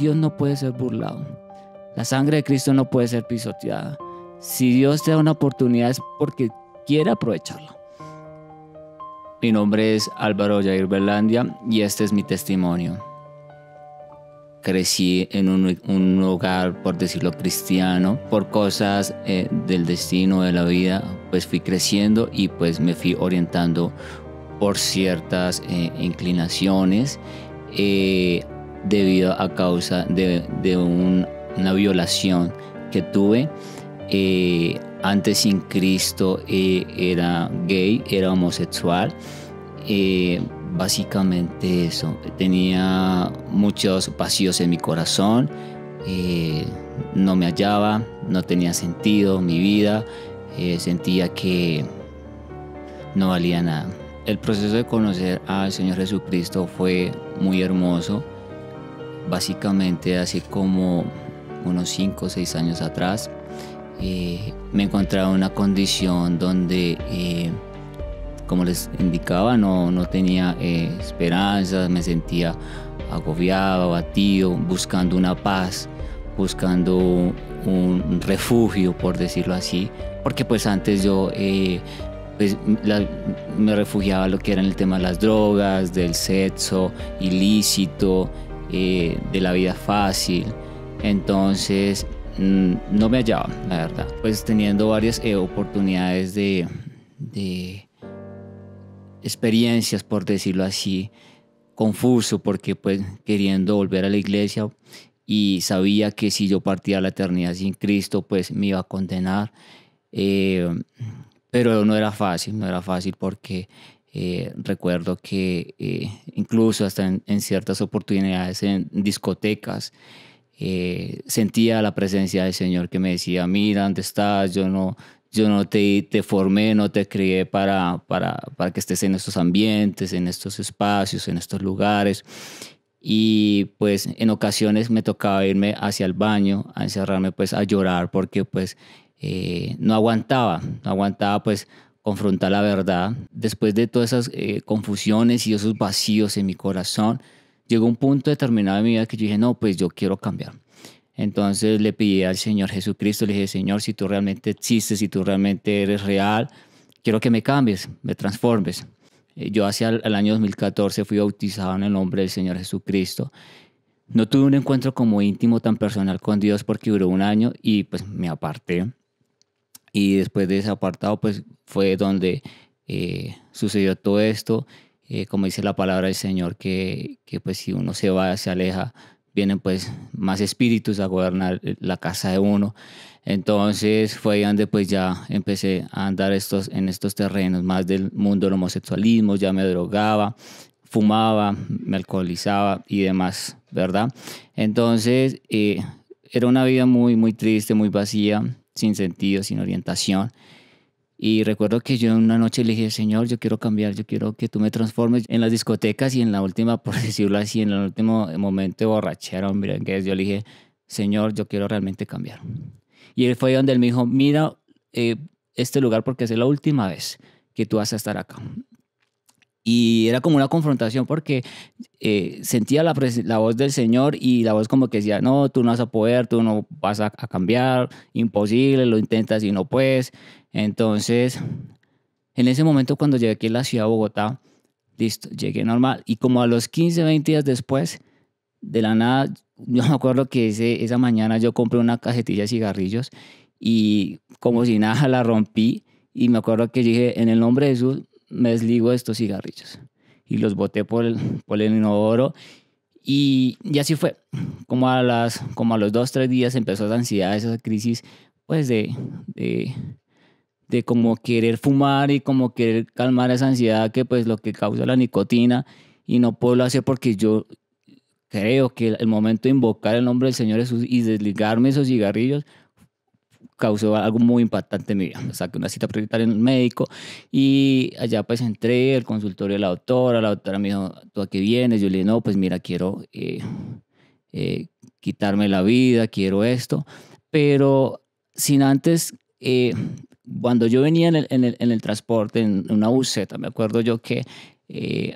Dios no puede ser burlado. La sangre de Cristo no puede ser pisoteada. Si Dios te da una oportunidad es porque quiere aprovecharla. Mi nombre es Álvaro Jair Berlandia y este es mi testimonio. Crecí en un, un hogar, por decirlo cristiano, por cosas eh, del destino, de la vida, pues fui creciendo y pues me fui orientando por ciertas eh, inclinaciones. Eh, debido a causa de, una violación que tuve. Eh, antes sin Cristo eh, era gay, era homosexual. Eh, básicamente eso. Tenía muchos vacíos en mi corazón. no me hallaba, no tenía sentido mi vida. sentía que no valía nada. El proceso de conocer al Señor Jesucristo fue muy hermoso básicamente hace como unos 5 o 6 años atrás eh, me encontraba en una condición donde, eh, como les indicaba, no, tenía eh, esperanzas, me sentía agobiado, abatido, buscando una paz, buscando un refugio, por decirlo así, porque pues antes yo pues, me refugiaba lo que era en el tema de las drogas, del sexo ilícito, eh, de la vida fácil. Entonces mm, no me hallaba, la verdad. Pues teniendo varias eh, oportunidades de, experiencias, por decirlo así, confuso porque pues queriendo volver a la iglesia y sabía que si yo partía a la eternidad sin Cristo pues me iba a condenar. Eh, pero no era fácil, no era fácil porque eh, recuerdo que eh, incluso hasta en, ciertas oportunidades en discotecas eh, sentía la presencia del Señor que me decía, mira, ¿dónde estás? Yo no, yo no te, te formé, no te crié para, para, para que estés en estos ambientes, en estos espacios, en estos lugares. Y pues en ocasiones me tocaba irme hacia el baño, a encerrarme pues a llorar porque pues no aguantaba, no aguantaba pues confrontar la verdad. Después de todas esas eh, confusiones y esos vacíos en mi corazón, llegó un punto determinado en mi vida que yo dije, no, pues yo quiero cambiar. Entonces le pedí al Señor Jesucristo, le dije, Señor, si tú realmente existes, si tú realmente eres real, quiero que me cambies, me transformes. Eh, yo hacia el año 2014 fui bautizado en el nombre del Señor Jesucristo. No tuve un encuentro como íntimo tan personal con Dios porque duró un año y pues me aparté. Y después de ese apartado, pues fue donde eh, sucedió todo esto. Eh, como dice la palabra del Señor, que, pues si uno se va, se aleja, vienen pues más espíritus a gobernar la casa de uno. Entonces fue ahí donde pues ya empecé a andar estos, en estos terrenos, más del mundo del homosexualismo, ya me drogaba, fumaba, me alcoholizaba y demás, ¿verdad? Entonces eh, era una vida muy, muy triste, muy vacía, sin sentido, sin orientación. Y recuerdo que yo una noche le dije, Señor, yo quiero cambiar, yo quiero que tú me transformes. En las discotecas y en la última, por decirlo así, en el último momento borrachero, hombre, que yo le dije, Señor, yo quiero realmente cambiar. Y él fue donde él me dijo, mira eh, este lugar porque es la última vez que tú vas a estar acá. Y era como una confrontación porque eh, sentía la, voz del Señor y la voz como que decía, no, tú no vas a poder, tú no vas a, cambiar, imposible, lo intentas y no puedes. Entonces, en ese momento cuando llegué aquí a la ciudad de Bogotá, listo, llegué normal. Y como a los 15, 20 días después, de la nada, yo me acuerdo que ese, esa mañana yo compré una cajetilla de cigarrillos y como si nada la rompí. Y me acuerdo que dije, en el nombre de Jesús, me desligo de estos cigarrillos. Y los boté por el, por el inodoro y, así fue. Como a, las, como a los dos, tres días empezó esa ansiedad, esa crisis, pues de, de, de como querer fumar y como querer calmar esa ansiedad que pues lo que causa la nicotina y no puedo hacer porque yo creo que el momento de invocar el nombre del Señor Jesús y desligarme esos cigarrillos causó algo muy impactante mira saqué una cita prioritaria en el médico y allá pues entré al consultorio de la doctora, la doctora me dijo, ¿tú aquí vienes? Yo le dije, no, pues mira, quiero eh, eh, quitarme la vida, quiero esto, pero sin antes... Eh, cuando yo venía en el, transporte, en una buseta, me acuerdo yo que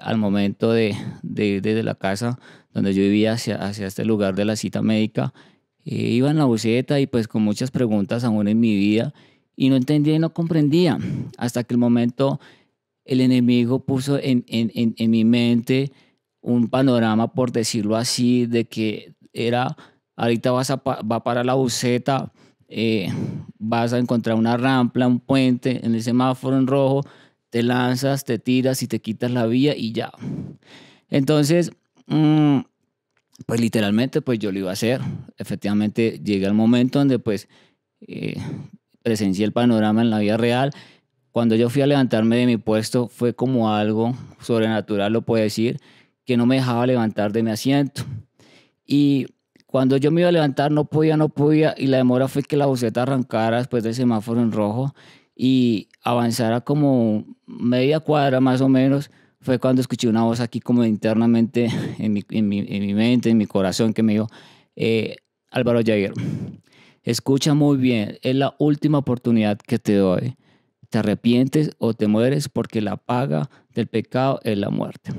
al momento de, de, de, la casa donde yo vivía hacia, hacia este lugar de la cita médica, eh, iba en la buceta y pues con muchas preguntas aún en mi vida y no entendía y no comprendía hasta que el momento el enemigo puso en, en, mi mente un panorama, por decirlo así, de que era, ahorita vas a va para la buceta, eh, vas a encontrar una rampa, un puente, en el semáforo en rojo, te lanzas, te tiras y te quitas la vía y ya. Entonces, mm, pues literalmente, pues yo lo iba a hacer. Efectivamente, llegué al momento donde pues eh, presencié el panorama en la vida real. Cuando yo fui a levantarme de mi puesto fue como algo sobrenatural, lo puedo decir, que no me dejaba levantar de mi asiento. Y cuando yo me iba a levantar no podía, no podía, y la demora fue que la boceta arrancara después del semáforo en rojo y avanzara como media cuadra más o menos fue cuando escuché una voz aquí como internamente en mi, mente, en mi corazón, que me dijo, eh, Álvaro Javier, escucha muy bien, es la última oportunidad que te doy. Te arrepientes o te mueres porque la paga del pecado es la muerte.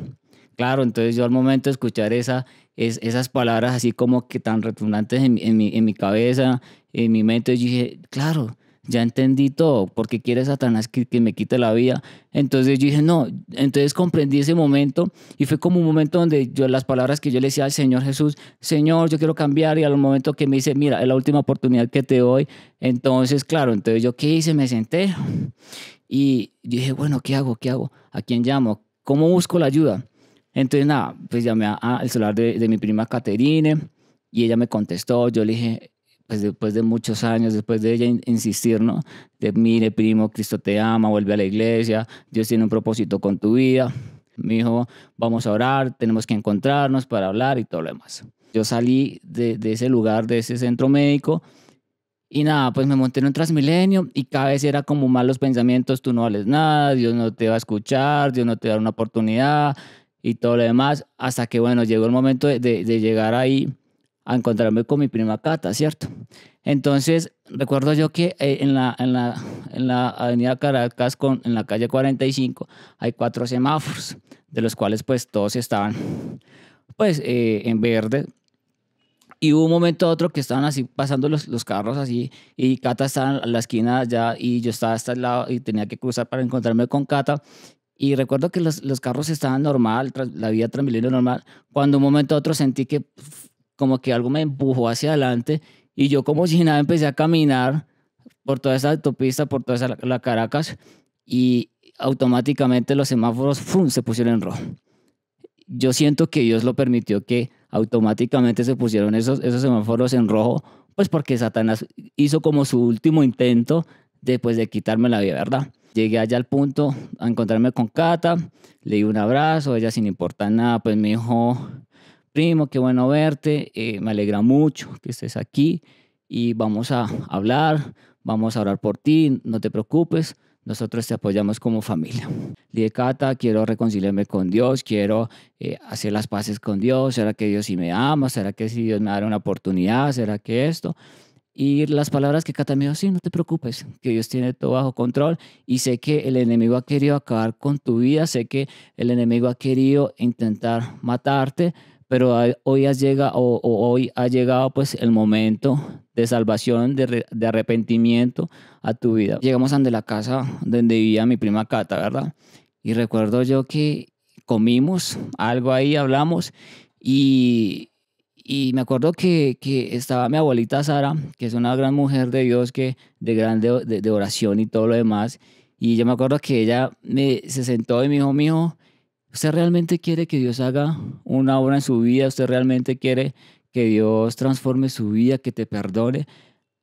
Claro, entonces yo al momento de escuchar esa, es, esas palabras así como que tan retundantes en, mi, mi cabeza, en mi mente, dije, claro, ya entendí todo, porque quiere Satanás que, me quite la vida. Entonces yo dije, no, entonces comprendí ese momento y fue como un momento donde yo las palabras que yo le decía al Señor Jesús, Señor, yo quiero cambiar y al momento que me dice, mira, es la última oportunidad que te doy. Entonces, claro, entonces yo qué hice, me senté y dije, bueno, ¿qué hago? ¿Qué hago? ¿A quién llamo? ¿Cómo busco la ayuda? Entonces, nada, pues llamé al celular de, de mi prima Caterine y ella me contestó, yo le dije, pues después de muchos años, después de ella insistir, ¿no? De mire, primo, Cristo te ama, vuelve a la iglesia, Dios tiene un propósito con tu vida. Me dijo, vamos a orar, tenemos que encontrarnos para hablar y todo lo demás. Yo salí de, ese lugar, de ese centro médico, y nada, pues me monté en un Transmilenio y cada vez era como malos pensamientos, tú no vales nada, Dios no te va a escuchar, Dios no te da una oportunidad y todo lo demás, hasta que bueno, llegó el momento de llegar ahí a encontrarme con mi prima Cata, ¿cierto? Entonces, recuerdo yo que eh, en, la, en la, en la avenida Caracas, con, en la calle 45, hay cuatro semáforos, de los cuales pues todos estaban pues eh, en verde. Y hubo un momento otro que estaban así pasando los, los carros así y Cata estaba en la esquina ya y yo estaba hasta el lado y tenía que cruzar para encontrarme con Cata y recuerdo que los, los, carros estaban normal, la vía Transmilenio normal, cuando un momento otro sentí que como que algo me empujó hacia adelante y yo como si nada empecé a caminar por toda esa autopista, por toda esa, la Caracas y automáticamente los semáforos ¡fum! se pusieron en rojo. Yo siento que Dios lo permitió que automáticamente se pusieron esos, esos semáforos en rojo, pues porque Satanás hizo como su último intento después de quitarme la vida, ¿verdad? Llegué allá al punto a encontrarme con Cata, le di un abrazo, ella sin importar nada, pues me dijo, primo, qué bueno verte, eh, me alegra mucho que estés aquí y vamos a hablar, vamos a orar por ti, no te preocupes, nosotros te apoyamos como familia. Cata, quiero reconciliarme con Dios, quiero eh, hacer las paces con Dios, ¿será que Dios sí me ama? ¿Será que si Dios me da una oportunidad? ¿Será que esto? Y las palabras que Cata me dijo, sí, no te preocupes, que Dios tiene todo bajo control y sé que el enemigo ha querido acabar con tu vida, sé que el enemigo ha querido intentar matarte, pero hoy hoy ha llegado pues el momento de salvación, de, arrepentimiento a tu vida. Llegamos ante la casa donde vivía mi prima Cata, ¿verdad? Y recuerdo yo que comimos algo ahí, hablamos, y, y me acuerdo que, que, estaba mi abuelita Sara, que es una gran mujer de Dios, que de grande de, oración y todo lo demás, y yo me acuerdo que ella me, se sentó y me dijo, mijo, Usted realmente quiere que Dios haga una obra en su vida, usted realmente quiere que Dios transforme su vida, que te perdone.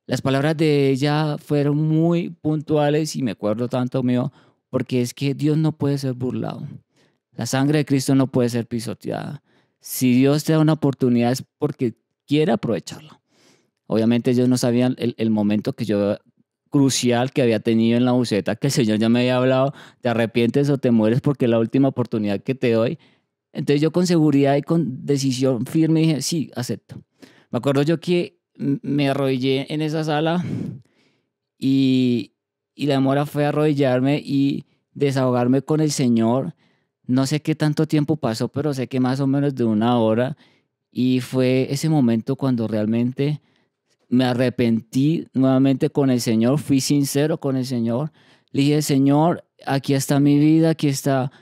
Las palabras de ella fueron muy puntuales y me acuerdo tanto mío, porque es que Dios no puede ser burlado. La sangre de Cristo no puede ser pisoteada. Si Dios te da una oportunidad es porque quiere aprovecharla. Obviamente ellos no sabían el, el momento que yo, crucial que había tenido en la buceta, que el Señor ya me había hablado, te arrepientes o te mueres porque es la última oportunidad que te doy. Entonces yo con seguridad y con decisión firme dije, sí, acepto. Me acuerdo yo que me arrodillé en esa sala y, y la demora fue arrodillarme y desahogarme con el Señor. No sé qué tanto tiempo pasó, pero sé que más o menos de una hora. Y fue ese momento cuando realmente me arrepentí nuevamente con el Señor, fui sincero con el Señor. Le dije, Señor, aquí está mi vida, aquí está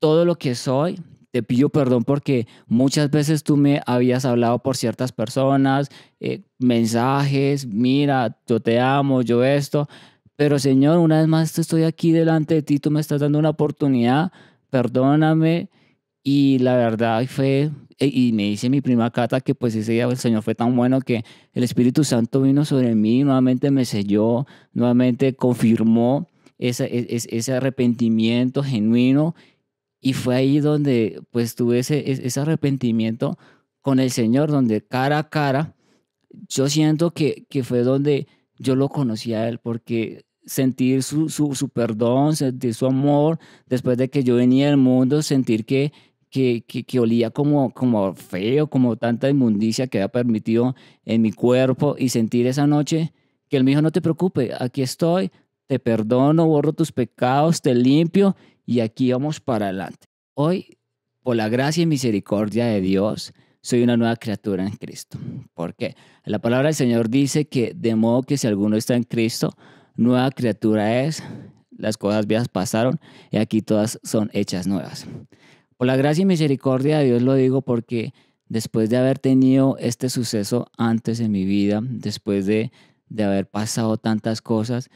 todo lo que soy. Te pido perdón porque muchas veces tú me habías hablado por ciertas personas, eh, mensajes, mira, yo te amo, yo esto. Pero Señor, una vez más estoy aquí delante de ti, tú me estás dando una oportunidad, perdóname. Y la verdad fue eh, y me dice mi prima Cata que pues ese día pues, el Señor fue tan bueno que el Espíritu Santo vino sobre mí, nuevamente me selló, nuevamente confirmó e, ese arrepentimiento genuino y fue ahí donde pues tuve ese, ese arrepentimiento con el Señor, donde cara a cara, yo siento que, que fue donde yo lo conocí a Él, porque sentir su, su, su, perdón, sentir su amor, después de que yo venía al mundo, sentir que que, que, olía como, como feo, como tanta inmundicia que había permitido en mi cuerpo y sentir esa noche que él me dijo, no te preocupes, aquí estoy, te perdono, borro tus pecados, te limpio y aquí vamos para adelante. Hoy, por la gracia y misericordia de Dios, soy una nueva criatura en Cristo. porque La palabra del Señor dice que de modo que si alguno está en Cristo, nueva criatura es, las cosas viejas pasaron y aquí todas son hechas nuevas. Por la gracia y misericordia de Dios lo digo porque después de haber tenido este suceso antes en mi vida, después de, de haber pasado tantas cosas,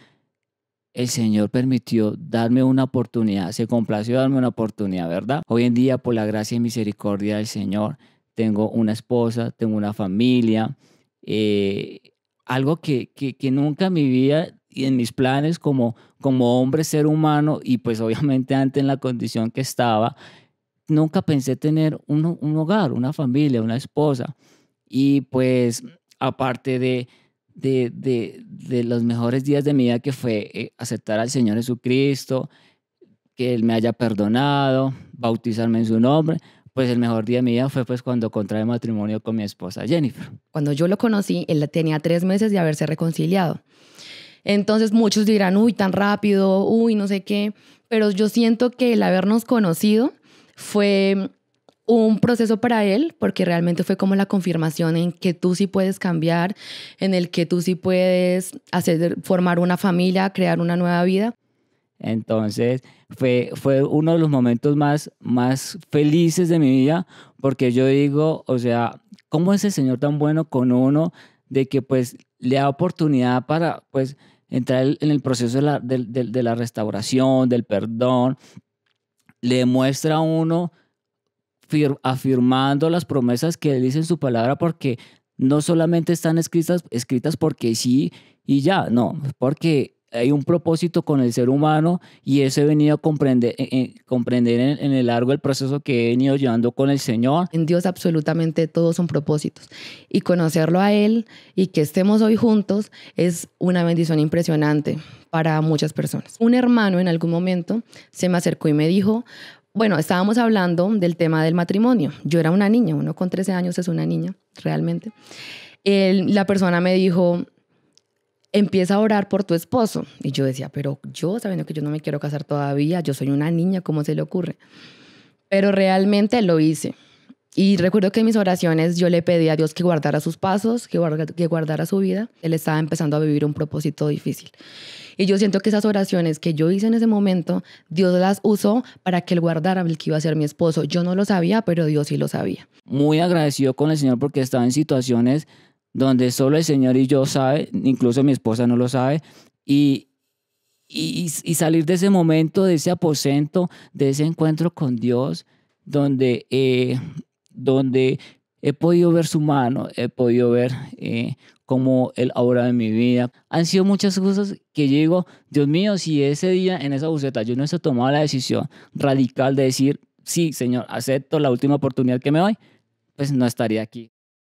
el Señor permitió darme una oportunidad, se complació darme una oportunidad, ¿verdad? Hoy en día, por la gracia y misericordia del Señor, tengo una esposa, tengo una familia, eh, algo que, que, nunca en mi vida y en mis planes como, como hombre, ser humano, y pues obviamente antes en la condición que estaba, nunca pensé tener un, un hogar, una familia, una esposa. Y pues aparte de, de, de, de, los mejores días de mi vida que fue eh, aceptar al Señor Jesucristo, que Él me haya perdonado, bautizarme en su nombre, pues el mejor día de mi vida fue pues cuando contraí matrimonio con mi esposa Jennifer. Cuando yo lo conocí, él tenía tres meses de haberse reconciliado. Entonces muchos dirán, uy, tan rápido, uy, no sé qué, pero yo siento que el habernos conocido fue un proceso para él, porque realmente fue como la confirmación en que tú sí puedes cambiar, en el que tú sí puedes hacer, formar una familia, crear una nueva vida. Entonces, fue, fue uno de los momentos más, más felices de mi vida, porque yo digo, o sea, ¿cómo es el Señor tan bueno con uno de que pues le da oportunidad para pues entrar en el proceso de la, de la restauración, del perdón, le muestra a uno afirmando las promesas que le dicen su palabra porque no solamente están escritas, escritas porque sí y ya, no, porque hay un propósito con el ser humano y eso he venido a comprender, eh, eh, comprender en, el largo del proceso que he venido llevando con el Señor. En Dios absolutamente todos son propósitos y conocerlo a Él y que estemos hoy juntos es una bendición impresionante para muchas personas. Un hermano en algún momento se me acercó y me dijo, bueno, estábamos hablando del tema del matrimonio. Yo era una niña, uno con 13 años es una niña, realmente. la persona me dijo, empieza a orar por tu esposo. Y yo decía, pero yo, sabiendo que yo no me quiero casar todavía, yo soy una niña, ¿cómo se le ocurre? Pero realmente lo hice. Y recuerdo que en mis oraciones yo le pedí a Dios que guardara sus pasos, que, que guardara su vida. Él estaba empezando a vivir un propósito difícil. Y yo siento que esas oraciones que yo hice en ese momento, Dios las usó para que él guardara el que iba a ser mi esposo. Yo no lo sabía, pero Dios sí lo sabía. Muy agradecido con el Señor porque estaba en situaciones donde solo el Señor y yo sabe, incluso mi esposa no lo sabe, y, y, salir de ese momento, de ese aposento, de ese encuentro con Dios, donde, eh, donde he podido ver su mano, he podido ver eh, cómo Él obra en mi vida. Han sido muchas cosas que digo, Dios mío, si ese día en esa buceta yo no he tomado la decisión radical de decir, sí, Señor, acepto la última oportunidad que me doy, pues no estaría aquí.